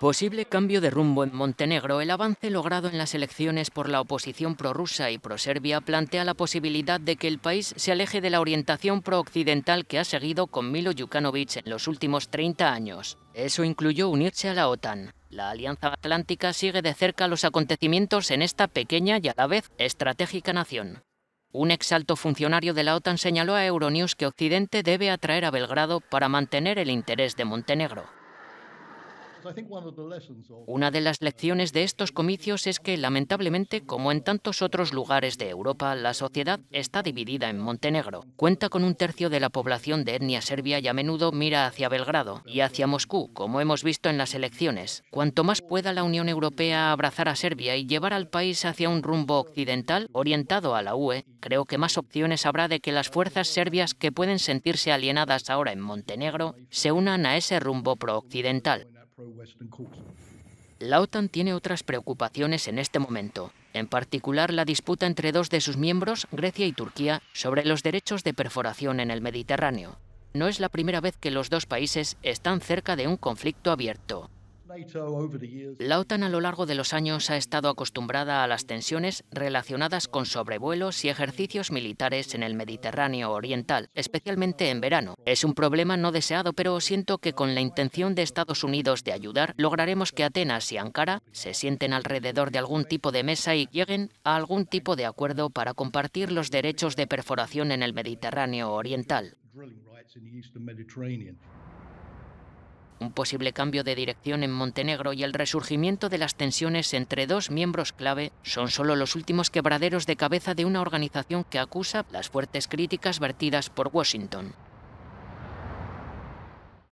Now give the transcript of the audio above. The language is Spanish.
Posible cambio de rumbo en Montenegro. El avance logrado en las elecciones por la oposición prorrusa y proserbia plantea la posibilidad de que el país se aleje de la orientación pro occidental que ha seguido con Milo Yukanovic en los últimos 30 años. Eso incluyó unirse a la OTAN. La Alianza Atlántica sigue de cerca los acontecimientos en esta pequeña y a la vez estratégica nación. Un exalto funcionario de la OTAN señaló a Euronews que Occidente debe atraer a Belgrado para mantener el interés de Montenegro. Una de las lecciones de estos comicios es que, lamentablemente, como en tantos otros lugares de Europa, la sociedad está dividida en Montenegro. Cuenta con un tercio de la población de etnia serbia y a menudo mira hacia Belgrado y hacia Moscú, como hemos visto en las elecciones. Cuanto más pueda la Unión Europea abrazar a Serbia y llevar al país hacia un rumbo occidental orientado a la UE, creo que más opciones habrá de que las fuerzas serbias que pueden sentirse alienadas ahora en Montenegro se unan a ese rumbo prooccidental. La OTAN tiene otras preocupaciones en este momento, en particular la disputa entre dos de sus miembros, Grecia y Turquía, sobre los derechos de perforación en el Mediterráneo. No es la primera vez que los dos países están cerca de un conflicto abierto. La OTAN a lo largo de los años ha estado acostumbrada a las tensiones relacionadas con sobrevuelos y ejercicios militares en el Mediterráneo Oriental, especialmente en verano. Es un problema no deseado, pero siento que con la intención de Estados Unidos de ayudar, lograremos que Atenas y Ankara se sienten alrededor de algún tipo de mesa y lleguen a algún tipo de acuerdo para compartir los derechos de perforación en el Mediterráneo Oriental un posible cambio de dirección en Montenegro y el resurgimiento de las tensiones entre dos miembros clave son solo los últimos quebraderos de cabeza de una organización que acusa las fuertes críticas vertidas por Washington.